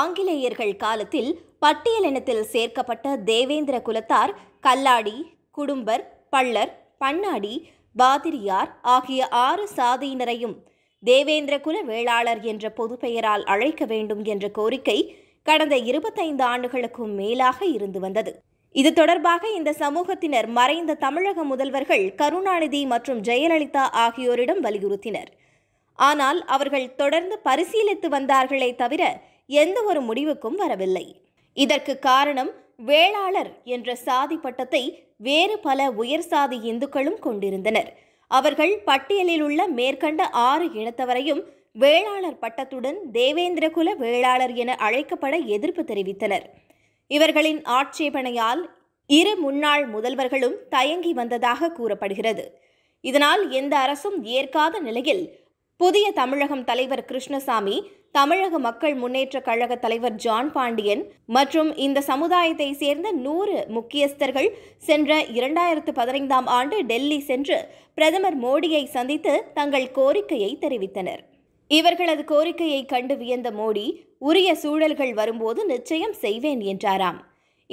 ஆங்கிலேயர்கள் காலத்தில் பட்டியலினத்தில் சேர்க்கப்பட்ட தேவேந்திர குலத்தார் கல்லாடி குடும்பர் பள்ளர் பண்ணாடி பாதிரியார் ஆகிய ஆறு சாதியினரையும் தேவேந்திர குல வேளாளர் என்ற பொது பெயரால் அழைக்க வேண்டும் என்ற கோரிக்கை கடந்த இருபத்தைந்து ஆண்டுகளுக்கும் மேலாக இருந்து வந்தது இது தொடர்பாக இந்த சமூகத்தினர் மறைந்த தமிழக முதல்வர்கள் கருணாநிதி மற்றும் ஜெயலலிதா ஆகியோரிடம் வலியுறுத்தினர் ஆனால் அவர்கள் தொடர்ந்து பரிசீலித்து வந்தார்களே தவிர எந்த ஒரு முடிவுக்கும் வரவில்லை இதற்கு காரணம் வேளாளர் என்ற சாதி பட்டத்தை வேறு பல உயர் சாதி இந்துக்களும் கொண்டிருந்தனர் அவர்கள் பட்டியலில் உள்ள மேற்கண்ட ஆறு இனத்தவரையும் வேளாளர் பட்டத்துடன் தேவேந்திரகுல வேளாளர் என அழைக்கப்பட எதிர்ப்பு தெரிவித்தனர் இவர்களின் ஆட்சேபனையால் இரு முன்னாள் முதல்வர்களும் தயங்கி வந்ததாக கூறப்படுகிறது இதனால் எந்த அரசும் ஏற்காத நிலையில் புதிய தமிழகம் தலைவர் கிருஷ்ணசாமி தமிழக மக்கள் முன்னேற்ற கழக தலைவர் ஜான் பாண்டியன் மற்றும் இந்த சமுதாயத்தை சேர்ந்த நூறு முக்கியஸ்தர்கள் சென்ற இரண்டாயிரத்து பதினைந்தாம் ஆண்டு டெல்லி சென்று பிரதமர் மோடியை சந்தித்து தங்கள் கோரிக்கையை தெரிவித்தனர் இவர்களது கோரிக்கையை கண்டு வியந்த மோடி உரிய சூழல்கள் வரும்போது நிச்சயம் செய்வேன் என்றாராம்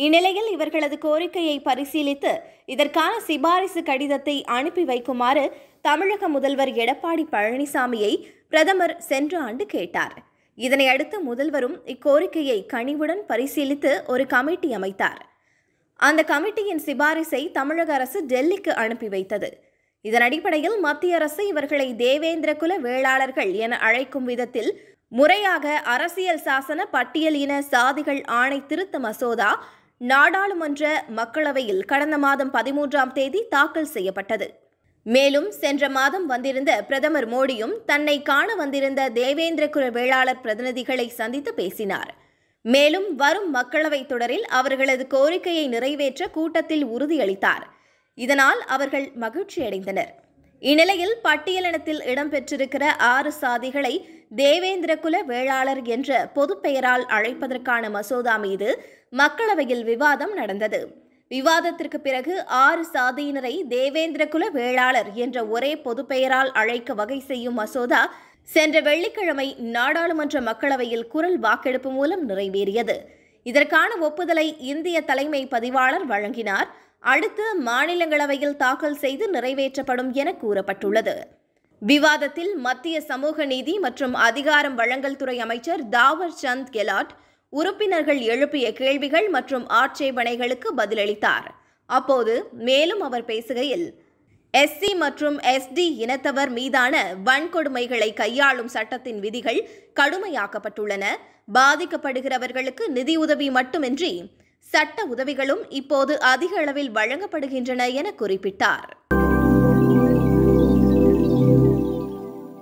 இந்நிலையில் இவர்களது கோரிக்கையை பரிசீலித்து இதற்கான சிபாரிசு கடிதத்தை அனுப்பி வைக்குமாறு தமிழக முதல்வர் எடப்பாடி பழனிசாமியை பிரதமர் சென்ற ஆண்டு கேட்டார் இதனையடுத்து முதல்வரும் இக்கோரிக்கையை கனிவுடன் பரிசீலித்து ஒரு கமிட்டி அமைத்தார் அந்த கமிட்டியின் சிபாரிசை தமிழக அரசு டெல்லிக்கு அனுப்பி வைத்தது இதன் அடிப்படையில் மத்திய அரசு இவர்களை தேவேந்திர குல வேளாளர்கள் என அழைக்கும் விதத்தில் முறையாக அரசியல் சாசன பட்டியலின சாதிகள் ஆணை திருத்த மசோதா நாடாளுமன்ற மக்களவையில் கடந்த மாதம் பதிமூன்றாம் தேதி தாக்கல் செய்யப்பட்டது மேலும் சென்ற மாதம் வந்திருந்த பிரதமர் மோடியும் தன்னை காண வந்திருந்த தேவேந்திரகுல வேளாளர் பிரதிநிதிகளை சந்தித்து பேசினார் மேலும் வரும் மக்களவைத் தொடரில் அவர்களது கோரிக்கையை நிறைவேற்ற கூட்டத்தில் உறுதியளித்தார் இதனால் அவர்கள் மகிழ்ச்சியடைந்தனர் இந்நிலையில் பட்டியலினத்தில் இடம்பெற்றிருக்கிற ஆறு சாதிகளை தேவேந்திரகுல வேளாளர் என்ற பொது பெயரால் அழைப்பதற்கான மசோதா மீது மக்களவையில் விவாதம் நடந்தது விவாதத்திற்கு பிறகு ஆறு சாதியினரை தேவேந்திரகுல வேளாளர் என்ற ஒரே பொதுப்பெயரால் அழைக்க வகை செய்யும் மசோதா சென்ற வெள்ளிக்கிழமை நாடாளுமன்ற மக்களவையில் குரல் வாக்கெடுப்பு மூலம் நிறைவேறியது இதற்கான ஒப்புதலை இந்திய தலைமை பதிவாளர் வழங்கினார் அடுத்து மாநிலங்களவையில் தாக்கல் செய்து நிறைவேற்றப்படும் என கூறப்பட்டுள்ளது விவாதத்தில் மத்திய சமூக நீதி மற்றும் அதிகாரம் வழங்கல் துறை அமைச்சர் தாவர் சந்த் கெலாட் உறுப்பினர்கள் எழுப்பிய கேள்விகள் மற்றும் ஆட்சேபனைகளுக்கு பதிலளித்தார் அப்போது மேலும் அவர் பேசுகையில் எஸ்சி மற்றும் எஸ்டி இனத்தவர் மீதான வன்கொடுமைகளை கையாளும் சட்டத்தின் விதிகள் கடுமையாக்கப்பட்டுள்ளன பாதிக்கப்படுகிறவர்களுக்கு நிதியுதவி மட்டுமின்றி சட்ட உதவிகளும் இப்போது அதிக அளவில் வழங்கப்படுகின்றன என குறிப்பிட்டார்